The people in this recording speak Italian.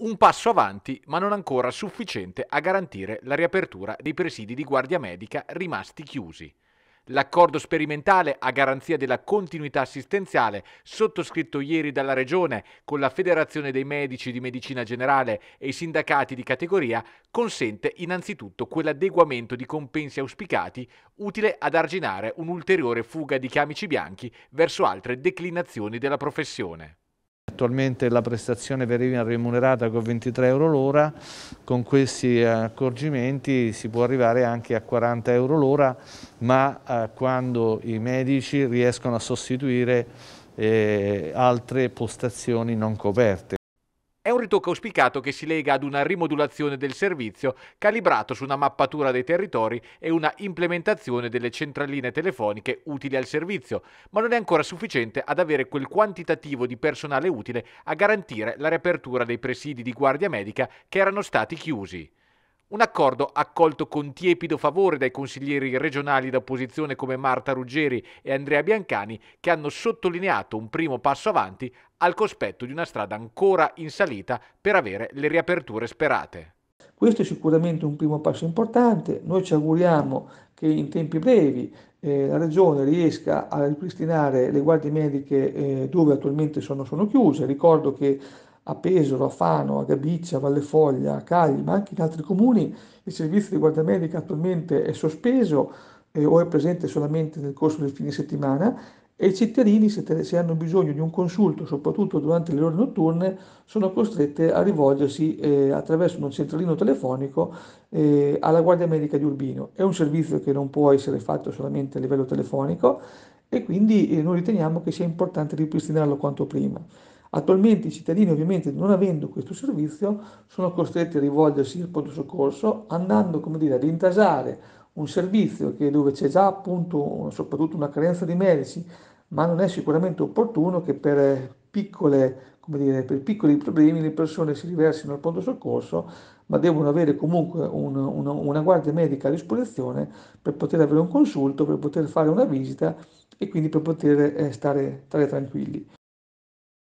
un passo avanti, ma non ancora sufficiente a garantire la riapertura dei presidi di guardia medica rimasti chiusi. L'accordo sperimentale a garanzia della continuità assistenziale, sottoscritto ieri dalla Regione con la Federazione dei Medici di Medicina Generale e i sindacati di categoria, consente innanzitutto quell'adeguamento di compensi auspicati utile ad arginare un'ulteriore fuga di camici bianchi verso altre declinazioni della professione attualmente la prestazione veniva remunerata con 23 euro l'ora, con questi eh, accorgimenti si può arrivare anche a 40 euro l'ora, ma eh, quando i medici riescono a sostituire eh, altre postazioni non coperte un ritocco auspicato che si lega ad una rimodulazione del servizio calibrato su una mappatura dei territori e una implementazione delle centraline telefoniche utili al servizio, ma non è ancora sufficiente ad avere quel quantitativo di personale utile a garantire la riapertura dei presidi di guardia medica che erano stati chiusi. Un accordo accolto con tiepido favore dai consiglieri regionali d'opposizione come Marta Ruggeri e Andrea Biancani, che hanno sottolineato un primo passo avanti al cospetto di una strada ancora in salita per avere le riaperture sperate. Questo è sicuramente un primo passo importante, noi ci auguriamo che in tempi brevi eh, la Regione riesca a ripristinare le guardie mediche eh, dove attualmente sono, sono chiuse. Ricordo che a Pesaro, a Fano, a Gabiccia, a Vallefoglia, a Cagli, ma anche in altri comuni, il servizio di guardia medica attualmente è sospeso eh, o è presente solamente nel corso del fine settimana e i cittadini, se, te, se, hanno bisogno di un consulto, soprattutto durante le ore notturne, sono costretti a rivolgersi eh, attraverso un centralino telefonico eh, alla guardia medica di Urbino. È un servizio che non può essere fatto solamente a livello telefonico e quindi eh, noi riteniamo che sia importante ripristinarlo quanto prima. Attualmente i cittadini ovviamente non avendo questo servizio sono costretti a rivolgersi al pronto soccorso andando come dire, ad intasare un servizio che dove c'è già appunto soprattutto una carenza di medici ma non è sicuramente opportuno che per, piccole, dire, per piccoli problemi le persone si riversino al pronto soccorso ma devono avere comunque un, una, una guardia medica a disposizione per poter avere un consulto, per poter fare una visita e quindi per poter eh, stare, stare tranquilli.